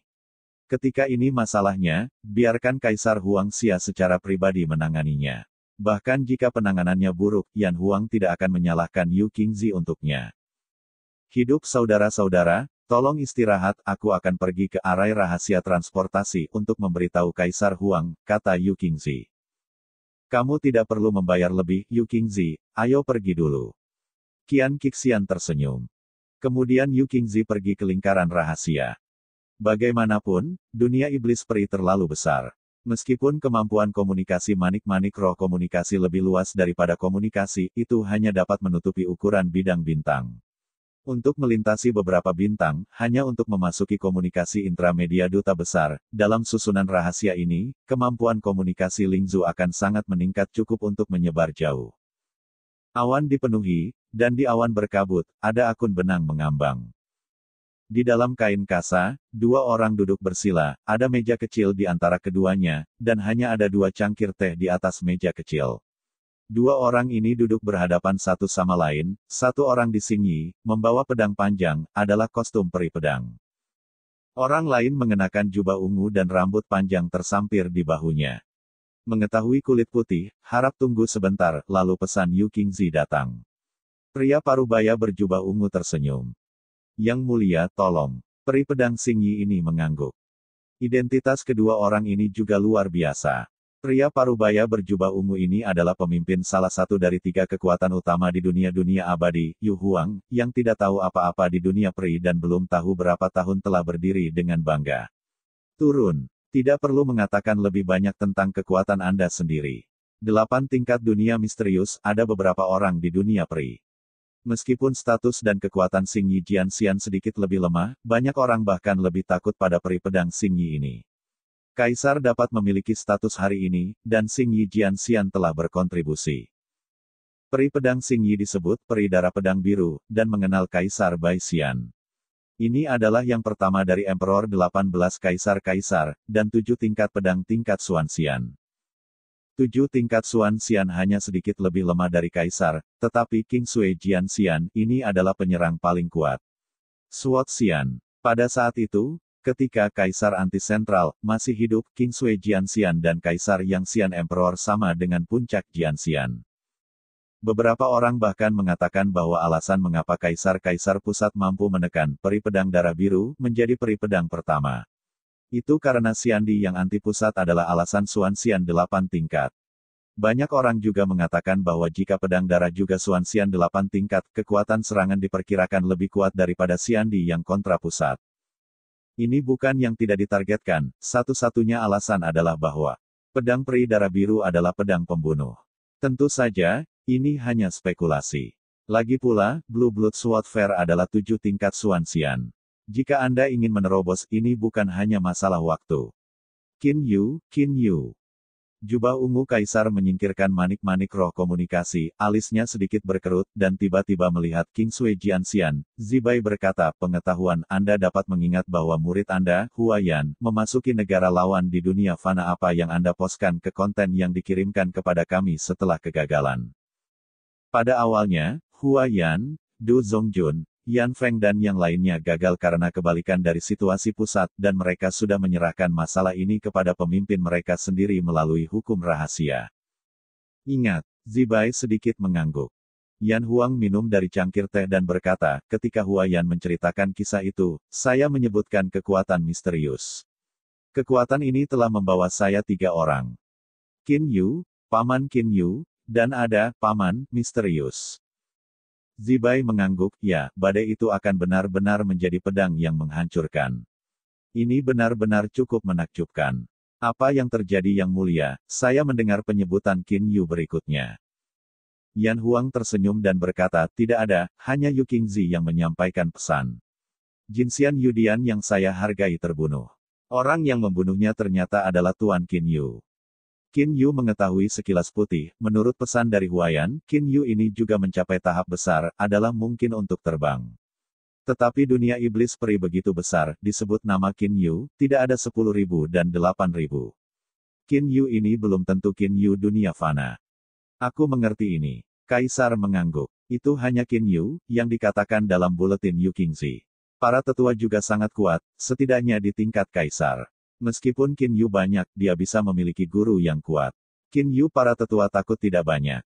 Ketika ini masalahnya, biarkan Kaisar Huang Xia secara pribadi menanganinya. Bahkan jika penanganannya buruk, Yan Huang tidak akan menyalahkan Yu Qingzi untuknya. Hidup saudara-saudara, tolong istirahat, aku akan pergi ke arai rahasia transportasi untuk memberitahu Kaisar Huang, kata Yu Qingzi. Kamu tidak perlu membayar lebih, Yu Qingzi, ayo pergi dulu. Qian Qixian tersenyum. Kemudian Yu Qingzi pergi ke lingkaran rahasia. Bagaimanapun, dunia iblis peri terlalu besar. Meskipun kemampuan komunikasi manik-manik roh komunikasi lebih luas daripada komunikasi, itu hanya dapat menutupi ukuran bidang bintang. Untuk melintasi beberapa bintang, hanya untuk memasuki komunikasi intramedia duta besar, dalam susunan rahasia ini, kemampuan komunikasi Lingzu akan sangat meningkat cukup untuk menyebar jauh. Awan dipenuhi, dan di awan berkabut, ada akun benang mengambang. Di dalam kain kasa, dua orang duduk bersila, ada meja kecil di antara keduanya, dan hanya ada dua cangkir teh di atas meja kecil. Dua orang ini duduk berhadapan satu sama lain, satu orang di sini, membawa pedang panjang, adalah kostum peri pedang. Orang lain mengenakan jubah ungu dan rambut panjang tersampir di bahunya. Mengetahui kulit putih, harap tunggu sebentar, lalu pesan Yu Qingzi datang. Pria parubaya berjubah ungu tersenyum. Yang mulia, tolong. Peri pedang singi ini mengangguk. Identitas kedua orang ini juga luar biasa. Pria parubaya berjubah ungu ini adalah pemimpin salah satu dari tiga kekuatan utama di dunia-dunia abadi, Yu Huang, yang tidak tahu apa-apa di dunia peri dan belum tahu berapa tahun telah berdiri dengan bangga. Turun. Tidak perlu mengatakan lebih banyak tentang kekuatan Anda sendiri. Delapan tingkat dunia misterius, ada beberapa orang di dunia peri. Meskipun status dan kekuatan Xing Yi Xian sedikit lebih lemah, banyak orang bahkan lebih takut pada peri pedang Xing Yi ini. Kaisar dapat memiliki status hari ini, dan Xing Yi Xian telah berkontribusi. Peri pedang Xing Yi disebut peri darah pedang biru, dan mengenal Kaisar Bai Xian. Ini adalah yang pertama dari Emperor 18 Kaisar-Kaisar, dan tujuh tingkat pedang tingkat Xian. Tujuh tingkat Suan Xian hanya sedikit lebih lemah dari Kaisar, tetapi King Sui Jian Xian ini adalah penyerang paling kuat. Suot Xian. Pada saat itu, ketika Kaisar anti sentral masih hidup, King Sui Jian Xian dan Kaisar Yang Xian Emperor sama dengan puncak Jian Xian. Beberapa orang bahkan mengatakan bahwa alasan mengapa Kaisar-Kaisar pusat mampu menekan peri pedang darah biru menjadi peri pedang pertama. Itu karena Xiandi yang anti pusat adalah alasan Xian delapan tingkat. Banyak orang juga mengatakan bahwa jika pedang darah juga Xian delapan tingkat, kekuatan serangan diperkirakan lebih kuat daripada Xiandi yang kontra pusat. Ini bukan yang tidak ditargetkan, satu-satunya alasan adalah bahwa pedang peri darah biru adalah pedang pembunuh. Tentu saja, ini hanya spekulasi. Lagi pula, Blue Blood Sword Fair adalah tujuh tingkat Xian. Jika Anda ingin menerobos, ini bukan hanya masalah waktu. Kin Yu, Kin Yu. Jubah ungu kaisar menyingkirkan manik-manik roh komunikasi, alisnya sedikit berkerut, dan tiba-tiba melihat King Sui Jianxian. Zibai berkata, pengetahuan Anda dapat mengingat bahwa murid Anda, Huayan, memasuki negara lawan di dunia fana apa yang Anda poskan ke konten yang dikirimkan kepada kami setelah kegagalan. Pada awalnya, Huayan, Du Zongjun, Yan Feng dan yang lainnya gagal karena kebalikan dari situasi pusat dan mereka sudah menyerahkan masalah ini kepada pemimpin mereka sendiri melalui hukum rahasia. Ingat, Zibai sedikit mengangguk. Yan Huang minum dari cangkir teh dan berkata, ketika Hua Yan menceritakan kisah itu, saya menyebutkan kekuatan misterius. Kekuatan ini telah membawa saya tiga orang. Qin Yu, Paman Qin Yu, dan ada Paman Misterius. Zibai mengangguk, ya, badai itu akan benar-benar menjadi pedang yang menghancurkan. Ini benar-benar cukup menakjubkan. Apa yang terjadi yang mulia, saya mendengar penyebutan Qin Yu berikutnya. Yan Huang tersenyum dan berkata, tidak ada, hanya Yu Qingzi yang menyampaikan pesan. Jin Xian Yudian yang saya hargai terbunuh. Orang yang membunuhnya ternyata adalah Tuan Qin Yu. Qin Yu mengetahui sekilas putih, menurut pesan dari Huayan, Qin Yu ini juga mencapai tahap besar, adalah mungkin untuk terbang. Tetapi dunia iblis peri begitu besar, disebut nama Qin Yu, tidak ada 10.000 dan 8.000. Qin Yu ini belum tentu Qin Yu dunia fana. Aku mengerti ini. Kaisar mengangguk. Itu hanya Qin Yu, yang dikatakan dalam buletin Yu Qingzi. Para tetua juga sangat kuat, setidaknya di tingkat kaisar. Meskipun Qin Yu banyak, dia bisa memiliki guru yang kuat. Qin Yu para tetua takut tidak banyak.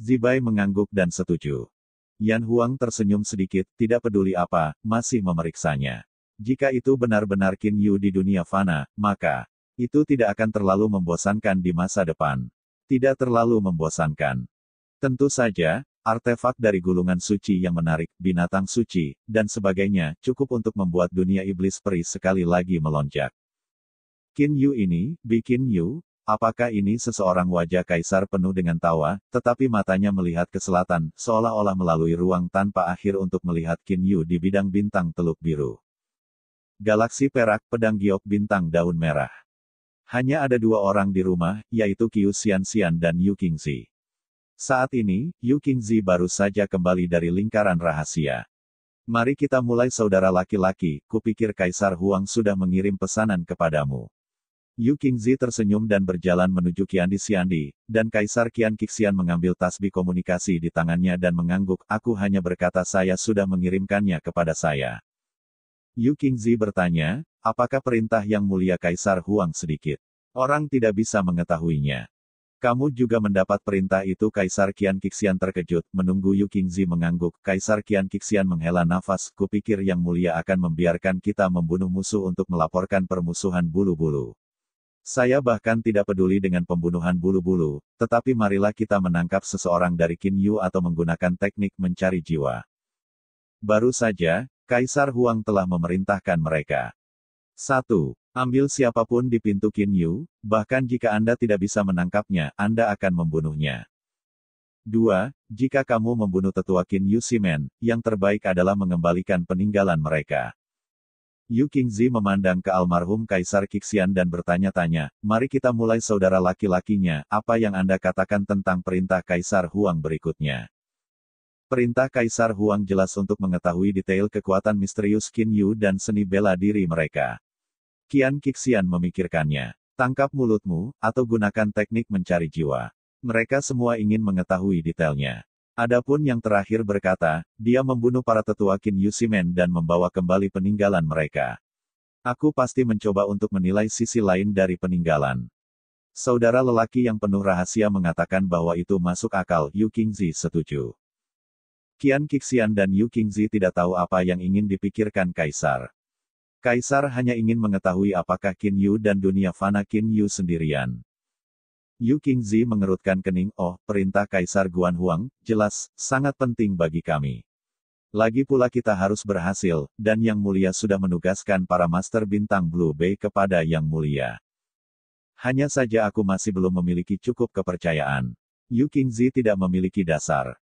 Zibai mengangguk dan setuju. Yan Huang tersenyum sedikit, tidak peduli apa, masih memeriksanya. Jika itu benar-benar Qin Yu di dunia fana, maka itu tidak akan terlalu membosankan di masa depan. Tidak terlalu membosankan. Tentu saja, artefak dari gulungan suci yang menarik, binatang suci, dan sebagainya, cukup untuk membuat dunia iblis peri sekali lagi melonjak. Kin Yu ini, bikin Yu, apakah ini seseorang wajah kaisar penuh dengan tawa, tetapi matanya melihat ke selatan, seolah-olah melalui ruang tanpa akhir untuk melihat Kin Yu di bidang bintang teluk biru. Galaksi perak pedang giok bintang daun merah. Hanya ada dua orang di rumah, yaitu Qiu Xianxian dan Yu Qingzi. Saat ini, Yu Qingzi baru saja kembali dari lingkaran rahasia. Mari kita mulai saudara laki-laki, kupikir Kaisar Huang sudah mengirim pesanan kepadamu. Yu Qingzi tersenyum dan berjalan menuju Di Xiandi, dan Kaisar Qian Kixian mengambil tasbih komunikasi di tangannya dan mengangguk, aku hanya berkata saya sudah mengirimkannya kepada saya. Yu Qingzi bertanya, apakah perintah yang mulia Kaisar Huang sedikit? Orang tidak bisa mengetahuinya. Kamu juga mendapat perintah itu Kaisar Qian Kixian terkejut, menunggu Yu Qingzi mengangguk, Kaisar Qian Kixian menghela nafas, kupikir yang mulia akan membiarkan kita membunuh musuh untuk melaporkan permusuhan bulu-bulu. Saya bahkan tidak peduli dengan pembunuhan bulu-bulu, tetapi marilah kita menangkap seseorang dari Kin Yu atau menggunakan teknik mencari jiwa. Baru saja, Kaisar Huang telah memerintahkan mereka. 1. Ambil siapapun di pintu Kin Yu, bahkan jika Anda tidak bisa menangkapnya, Anda akan membunuhnya. 2. Jika kamu membunuh tetua Kin Yu Simen, yang terbaik adalah mengembalikan peninggalan mereka. Yu Qingzi memandang ke almarhum Kaisar Kixian dan bertanya-tanya, mari kita mulai saudara laki-lakinya, apa yang Anda katakan tentang perintah Kaisar Huang berikutnya. Perintah Kaisar Huang jelas untuk mengetahui detail kekuatan misterius Qin Yu dan seni bela diri mereka. Qian Kixian memikirkannya. Tangkap mulutmu, atau gunakan teknik mencari jiwa. Mereka semua ingin mengetahui detailnya. Adapun yang terakhir berkata, dia membunuh para tetua Qin Yusimen dan membawa kembali peninggalan mereka. Aku pasti mencoba untuk menilai sisi lain dari peninggalan. Saudara lelaki yang penuh rahasia mengatakan bahwa itu masuk akal, Yu Qingzi setuju. Qian Qixian dan Yu Qingzi tidak tahu apa yang ingin dipikirkan Kaisar. Kaisar hanya ingin mengetahui apakah Qin Yu dan dunia fana Qin Yu sendirian. Yu Qingzi mengerutkan kening, oh, perintah Kaisar Guan Huang, jelas, sangat penting bagi kami. Lagi pula kita harus berhasil, dan Yang Mulia sudah menugaskan para Master Bintang Blue Bay kepada Yang Mulia. Hanya saja aku masih belum memiliki cukup kepercayaan. Yu Qingzi tidak memiliki dasar.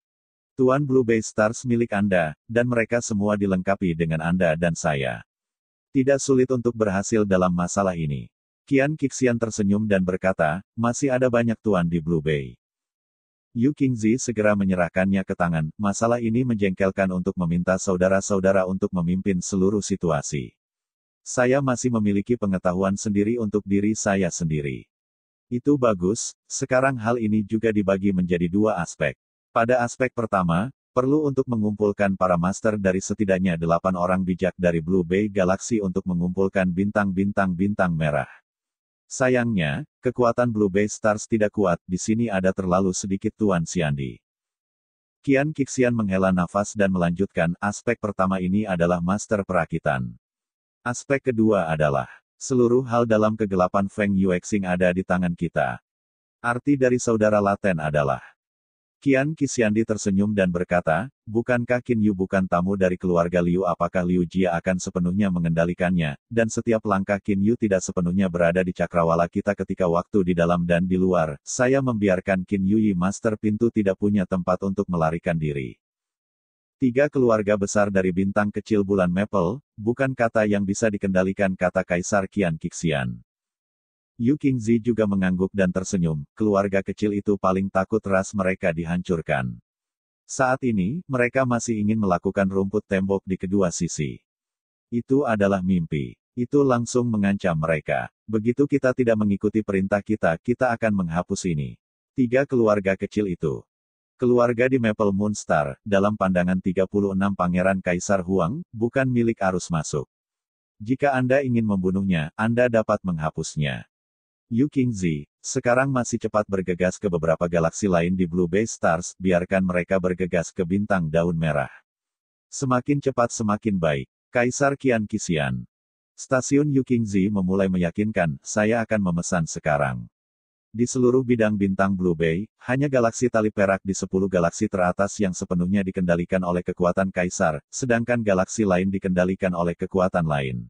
Tuan Blue Bay Stars milik Anda, dan mereka semua dilengkapi dengan Anda dan saya. Tidak sulit untuk berhasil dalam masalah ini. Kian Kixian tersenyum dan berkata, masih ada banyak tuan di Blue Bay. Yu Qingzi segera menyerahkannya ke tangan, masalah ini menjengkelkan untuk meminta saudara-saudara untuk memimpin seluruh situasi. Saya masih memiliki pengetahuan sendiri untuk diri saya sendiri. Itu bagus, sekarang hal ini juga dibagi menjadi dua aspek. Pada aspek pertama, perlu untuk mengumpulkan para master dari setidaknya delapan orang bijak dari Blue Bay Galaxy untuk mengumpulkan bintang-bintang bintang merah. Sayangnya, kekuatan Blue Bay Stars tidak kuat, di sini ada terlalu sedikit Tuan Siandi. Kian Kixian menghela nafas dan melanjutkan, aspek pertama ini adalah master perakitan. Aspek kedua adalah, seluruh hal dalam kegelapan Feng Yuexing ada di tangan kita. Arti dari saudara laten adalah, Kian Kisiandi tersenyum dan berkata, Bukankah Kin Yu bukan tamu dari keluarga Liu apakah Liu Jia akan sepenuhnya mengendalikannya, dan setiap langkah Kin Yu tidak sepenuhnya berada di cakrawala kita ketika waktu di dalam dan di luar, saya membiarkan Kin Yu Yi Master Pintu tidak punya tempat untuk melarikan diri. Tiga keluarga besar dari bintang kecil bulan Maple, bukan kata yang bisa dikendalikan kata Kaisar Kian Kixian. Yu Qingzi juga mengangguk dan tersenyum, keluarga kecil itu paling takut ras mereka dihancurkan. Saat ini, mereka masih ingin melakukan rumput tembok di kedua sisi. Itu adalah mimpi. Itu langsung mengancam mereka. Begitu kita tidak mengikuti perintah kita, kita akan menghapus ini. Tiga keluarga kecil itu. Keluarga di Maple Moonstar, dalam pandangan 36 Pangeran Kaisar Huang, bukan milik arus masuk. Jika Anda ingin membunuhnya, Anda dapat menghapusnya. Yu Qingzi, sekarang masih cepat bergegas ke beberapa galaksi lain di Blue Bay Stars, biarkan mereka bergegas ke bintang daun merah. Semakin cepat semakin baik. Kaisar Qian Kisian. Stasiun Yu Qingzi memulai meyakinkan, saya akan memesan sekarang. Di seluruh bidang bintang Blue Bay, hanya galaksi tali perak di 10 galaksi teratas yang sepenuhnya dikendalikan oleh kekuatan Kaisar, sedangkan galaksi lain dikendalikan oleh kekuatan lain.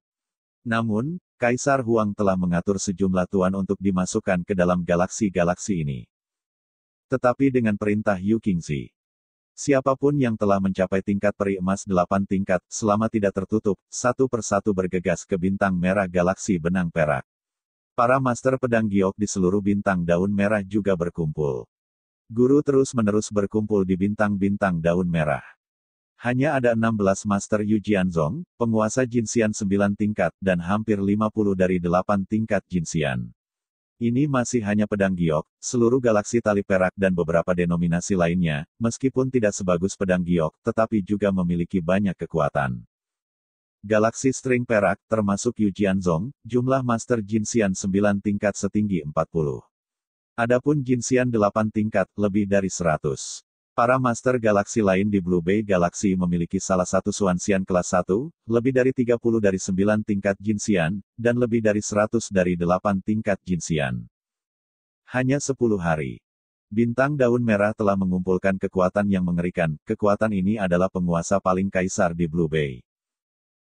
Namun, Kaisar Huang telah mengatur sejumlah tuan untuk dimasukkan ke dalam galaksi-galaksi ini. Tetapi dengan perintah Yu Qingzi, siapapun yang telah mencapai tingkat peri emas delapan tingkat, selama tidak tertutup, satu persatu bergegas ke bintang merah galaksi benang perak. Para master pedang giok di seluruh bintang daun merah juga berkumpul. Guru terus-menerus berkumpul di bintang-bintang daun merah. Hanya ada 16 Master Yu Jianzong, penguasa Jinxian 9 tingkat, dan hampir 50 dari 8 tingkat Jinxian. Ini masih hanya pedang giok, seluruh galaksi tali perak dan beberapa denominasi lainnya, meskipun tidak sebagus pedang giok, tetapi juga memiliki banyak kekuatan. Galaksi string perak, termasuk Yu Jianzong, jumlah Master Jinxian 9 tingkat setinggi 40. Adapun Jinxian 8 tingkat, lebih dari 100. Para master galaksi lain di Blue Bay Galaxy memiliki salah satu Suansian kelas 1, lebih dari 30 dari 9 tingkat Jinsian, dan lebih dari 100 dari 8 tingkat Jinsian. Hanya 10 hari. Bintang daun merah telah mengumpulkan kekuatan yang mengerikan, kekuatan ini adalah penguasa paling kaisar di Blue Bay.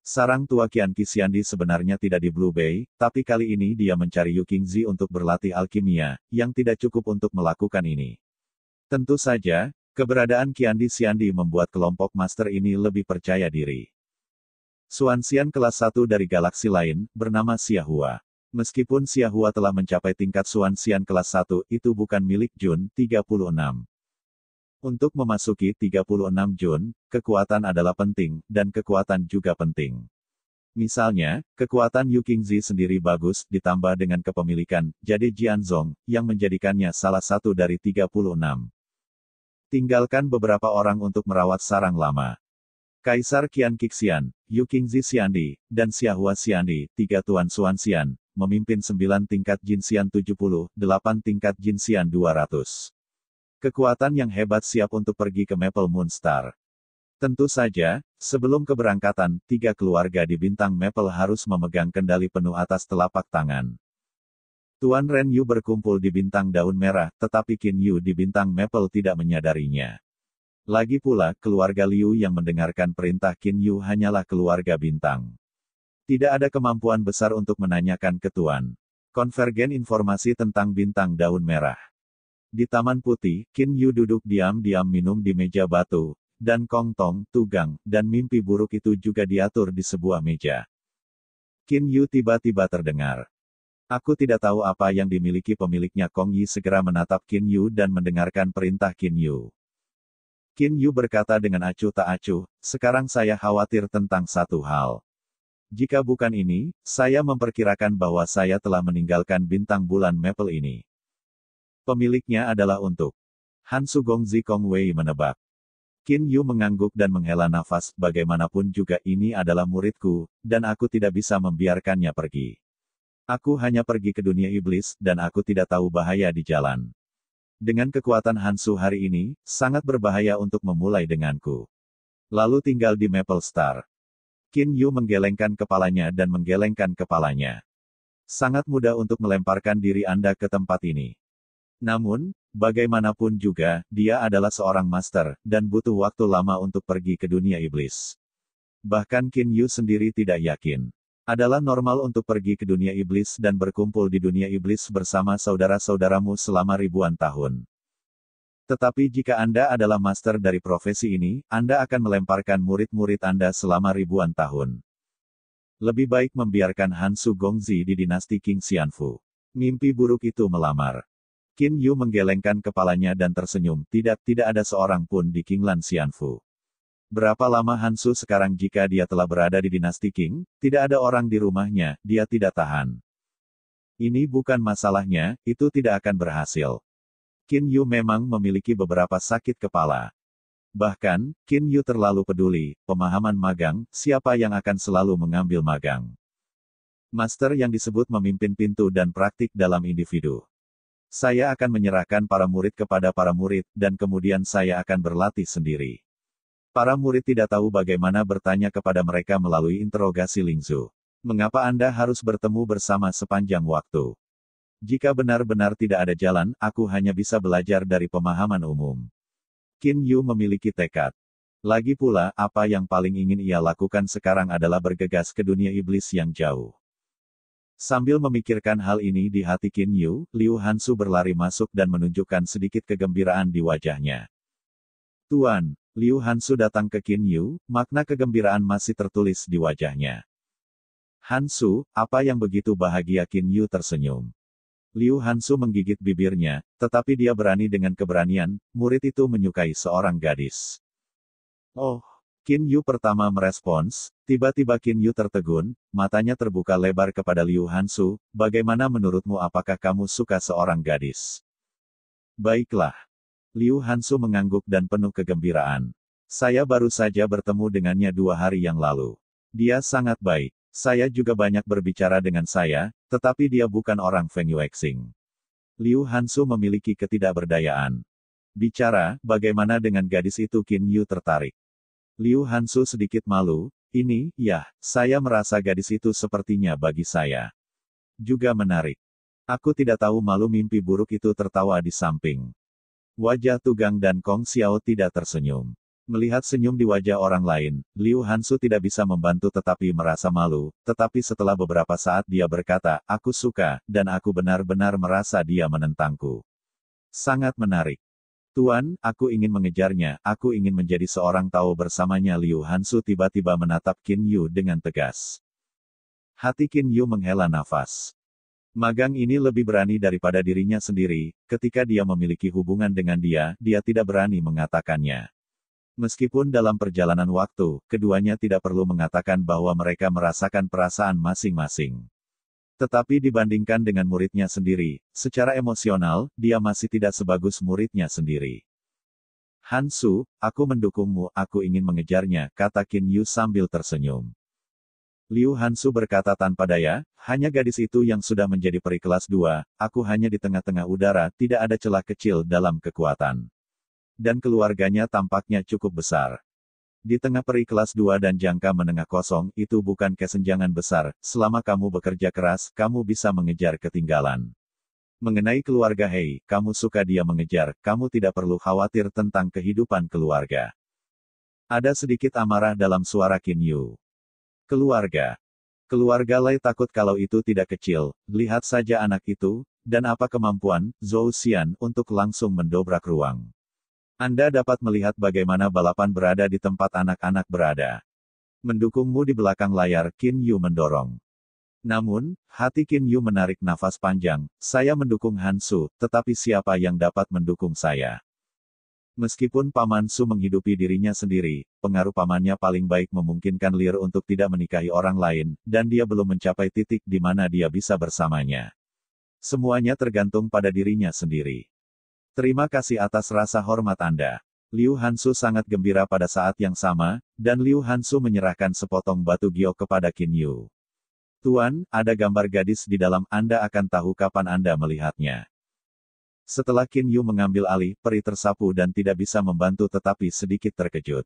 Sarang tua Kian Kisiandi sebenarnya tidak di Blue Bay, tapi kali ini dia mencari Yu Qingzi untuk berlatih alkimia, yang tidak cukup untuk melakukan ini. Tentu saja, Keberadaan Kiandi Siandi membuat kelompok master ini lebih percaya diri. Suansian kelas 1 dari galaksi lain, bernama Siahua. Meskipun Siahua telah mencapai tingkat Suansian kelas 1, itu bukan milik Jun 36. Untuk memasuki 36 Jun, kekuatan adalah penting, dan kekuatan juga penting. Misalnya, kekuatan Yu Qingzi sendiri bagus, ditambah dengan kepemilikan, jadi Jianzong, yang menjadikannya salah satu dari 36. Tinggalkan beberapa orang untuk merawat sarang lama. Kaisar Qian Qixian, Yu Qingzi Xiandi, dan Xiahua Xiandi, tiga Tuan Xuan Xian, memimpin sembilan tingkat Jinxian 70, delapan tingkat Jinxian 200. Kekuatan yang hebat siap untuk pergi ke Maple Moon Star. Tentu saja, sebelum keberangkatan, tiga keluarga di bintang Maple harus memegang kendali penuh atas telapak tangan. Tuan Ren Yu berkumpul di bintang daun merah, tetapi Qin Yu di bintang maple tidak menyadarinya. Lagi pula, keluarga Liu yang mendengarkan perintah Qin Yu hanyalah keluarga bintang. Tidak ada kemampuan besar untuk menanyakan ke Tuan. Konvergen informasi tentang bintang daun merah. Di Taman Putih, Qin Yu duduk diam-diam minum di meja batu, dan Kong Tong, tugang, dan mimpi buruk itu juga diatur di sebuah meja. Qin Yu tiba-tiba terdengar. Aku tidak tahu apa yang dimiliki pemiliknya Kong Yi segera menatap Qin Yu dan mendengarkan perintah Qin Yu. Qin Yu berkata dengan acuh tak acuh, sekarang saya khawatir tentang satu hal. Jika bukan ini, saya memperkirakan bahwa saya telah meninggalkan bintang bulan Maple ini. Pemiliknya adalah untuk Han Sugong Kong Wei menebak. Qin Yu mengangguk dan menghela nafas, bagaimanapun juga ini adalah muridku, dan aku tidak bisa membiarkannya pergi. Aku hanya pergi ke dunia iblis, dan aku tidak tahu bahaya di jalan. Dengan kekuatan Hansu hari ini, sangat berbahaya untuk memulai denganku. Lalu tinggal di Maple Star. Kin Yu menggelengkan kepalanya dan menggelengkan kepalanya. Sangat mudah untuk melemparkan diri Anda ke tempat ini. Namun, bagaimanapun juga, dia adalah seorang master, dan butuh waktu lama untuk pergi ke dunia iblis. Bahkan Kin Yu sendiri tidak yakin adalah normal untuk pergi ke dunia iblis dan berkumpul di dunia iblis bersama saudara-saudaramu selama ribuan tahun. Tetapi jika Anda adalah master dari profesi ini, Anda akan melemparkan murid-murid Anda selama ribuan tahun. Lebih baik membiarkan Hansu Gongzi di dinasti King Xianfu. Mimpi buruk itu melamar. Qin Yu menggelengkan kepalanya dan tersenyum, tidak, tidak ada seorang pun di Kinglan Xianfu. Berapa lama Hansu sekarang jika dia telah berada di dinasti King, tidak ada orang di rumahnya, dia tidak tahan. Ini bukan masalahnya, itu tidak akan berhasil. Qin Yu memang memiliki beberapa sakit kepala. Bahkan, Qin Yu terlalu peduli, pemahaman magang, siapa yang akan selalu mengambil magang. Master yang disebut memimpin pintu dan praktik dalam individu. Saya akan menyerahkan para murid kepada para murid, dan kemudian saya akan berlatih sendiri. Para murid tidak tahu bagaimana bertanya kepada mereka melalui interogasi Lingzu. Mengapa Anda harus bertemu bersama sepanjang waktu? Jika benar-benar tidak ada jalan, aku hanya bisa belajar dari pemahaman umum. Kin Yu memiliki tekad. Lagi pula, apa yang paling ingin ia lakukan sekarang adalah bergegas ke dunia iblis yang jauh. Sambil memikirkan hal ini di hati Kin Yu, Liu Hansu berlari masuk dan menunjukkan sedikit kegembiraan di wajahnya. Tuan, Liu Hansu datang ke Qin Yu, makna kegembiraan masih tertulis di wajahnya. Hansu, apa yang begitu bahagia Qin Yu tersenyum. Liu Hansu menggigit bibirnya, tetapi dia berani dengan keberanian, murid itu menyukai seorang gadis. Oh, Qin Yu pertama merespons, tiba-tiba Qin Yu tertegun, matanya terbuka lebar kepada Liu Hansu, bagaimana menurutmu apakah kamu suka seorang gadis? Baiklah, Liu Hansu mengangguk dan penuh kegembiraan. Saya baru saja bertemu dengannya dua hari yang lalu. Dia sangat baik. Saya juga banyak berbicara dengan saya, tetapi dia bukan orang Feng Yuexing. Liu Hansu memiliki ketidakberdayaan. Bicara, bagaimana dengan gadis itu Qin Yu tertarik. Liu Hansu sedikit malu, ini, ya, saya merasa gadis itu sepertinya bagi saya. Juga menarik. Aku tidak tahu malu mimpi buruk itu tertawa di samping. Wajah Tugang dan Kong Xiao tidak tersenyum. Melihat senyum di wajah orang lain, Liu Hansu tidak bisa membantu tetapi merasa malu, tetapi setelah beberapa saat dia berkata, aku suka, dan aku benar-benar merasa dia menentangku. Sangat menarik. Tuan, aku ingin mengejarnya, aku ingin menjadi seorang tahu bersamanya Liu Hansu tiba-tiba menatap Qin Yu dengan tegas. Hati Qin Yu menghela nafas. Magang ini lebih berani daripada dirinya sendiri, ketika dia memiliki hubungan dengan dia, dia tidak berani mengatakannya. Meskipun dalam perjalanan waktu, keduanya tidak perlu mengatakan bahwa mereka merasakan perasaan masing-masing. Tetapi dibandingkan dengan muridnya sendiri, secara emosional, dia masih tidak sebagus muridnya sendiri. Hansu, aku mendukungmu, aku ingin mengejarnya, kata Kin Yu sambil tersenyum. Liu Hansu berkata tanpa daya, hanya gadis itu yang sudah menjadi peri kelas dua. aku hanya di tengah-tengah udara, tidak ada celah kecil dalam kekuatan. Dan keluarganya tampaknya cukup besar. Di tengah peri kelas dua dan jangka menengah kosong, itu bukan kesenjangan besar, selama kamu bekerja keras, kamu bisa mengejar ketinggalan. Mengenai keluarga Hei, kamu suka dia mengejar, kamu tidak perlu khawatir tentang kehidupan keluarga. Ada sedikit amarah dalam suara Kin Yu. Keluarga. Keluarga Lai takut kalau itu tidak kecil, lihat saja anak itu, dan apa kemampuan Zhou Xian untuk langsung mendobrak ruang. Anda dapat melihat bagaimana balapan berada di tempat anak-anak berada. Mendukungmu di belakang layar Qin Yu mendorong. Namun, hati Qin Yu menarik nafas panjang, saya mendukung Hansu, tetapi siapa yang dapat mendukung saya? Meskipun Paman Su menghidupi dirinya sendiri, pengaruh pamannya paling baik memungkinkan Lir untuk tidak menikahi orang lain, dan dia belum mencapai titik di mana dia bisa bersamanya. Semuanya tergantung pada dirinya sendiri. Terima kasih atas rasa hormat Anda. Liu Hansu sangat gembira pada saat yang sama, dan Liu Hansu menyerahkan sepotong batu giok kepada Qin Yu. Tuan, ada gambar gadis di dalam Anda akan tahu kapan Anda melihatnya. Setelah Qin Yu mengambil alih, peri tersapu dan tidak bisa membantu tetapi sedikit terkejut.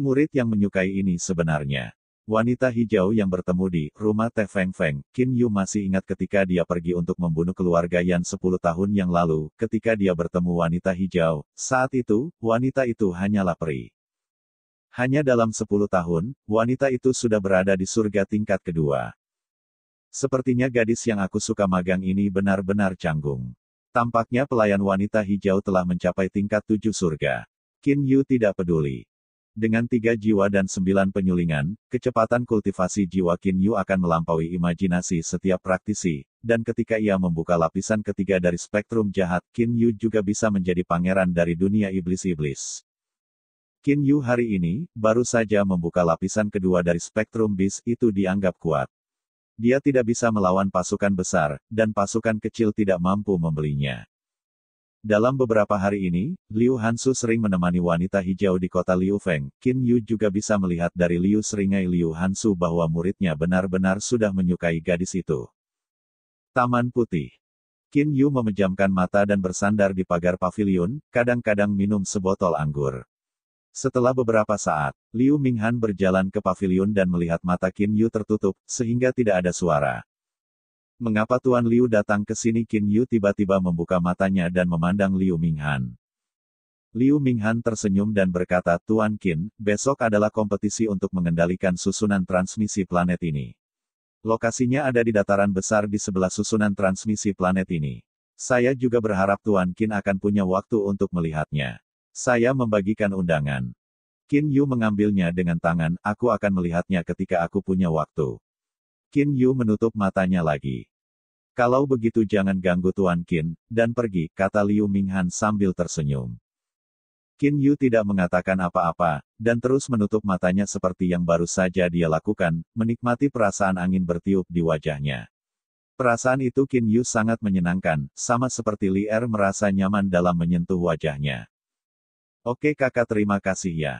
Murid yang menyukai ini sebenarnya. Wanita hijau yang bertemu di rumah Teh Feng Feng, Qin Yu masih ingat ketika dia pergi untuk membunuh keluarga Yan 10 tahun yang lalu, ketika dia bertemu wanita hijau, saat itu, wanita itu hanyalah peri. Hanya dalam 10 tahun, wanita itu sudah berada di surga tingkat kedua. Sepertinya gadis yang aku suka magang ini benar-benar canggung. Tampaknya pelayan wanita hijau telah mencapai tingkat tujuh surga. Qin Yu tidak peduli. Dengan tiga jiwa dan sembilan penyulingan, kecepatan kultivasi jiwa Qin Yu akan melampaui imajinasi setiap praktisi, dan ketika ia membuka lapisan ketiga dari spektrum jahat, Qin Yu juga bisa menjadi pangeran dari dunia iblis-iblis. Qin Yu hari ini, baru saja membuka lapisan kedua dari spektrum bis itu dianggap kuat dia tidak bisa melawan pasukan besar, dan pasukan kecil tidak mampu membelinya. Dalam beberapa hari ini, Liu Hansu sering menemani wanita hijau di kota Liu Feng. Qin Yu juga bisa melihat dari Liu Seringai Liu Hansu bahwa muridnya benar-benar sudah menyukai gadis itu. Taman Putih Qin Yu memejamkan mata dan bersandar di pagar pavilion, kadang-kadang minum sebotol anggur. Setelah beberapa saat, Liu Minghan berjalan ke pavilion dan melihat mata Qin Yu tertutup, sehingga tidak ada suara. Mengapa Tuan Liu datang ke sini? Qin Yu tiba-tiba membuka matanya dan memandang Liu Minghan. Liu Minghan tersenyum dan berkata, Tuan Qin, besok adalah kompetisi untuk mengendalikan susunan transmisi planet ini. Lokasinya ada di dataran besar di sebelah susunan transmisi planet ini. Saya juga berharap Tuan Qin akan punya waktu untuk melihatnya. Saya membagikan undangan. Qin Yu mengambilnya dengan tangan, aku akan melihatnya ketika aku punya waktu. Qin Yu menutup matanya lagi. Kalau begitu jangan ganggu Tuan Qin, dan pergi, kata Liu Minghan sambil tersenyum. Qin Yu tidak mengatakan apa-apa, dan terus menutup matanya seperti yang baru saja dia lakukan, menikmati perasaan angin bertiup di wajahnya. Perasaan itu Qin Yu sangat menyenangkan, sama seperti Li Er merasa nyaman dalam menyentuh wajahnya. Oke kakak terima kasih ya.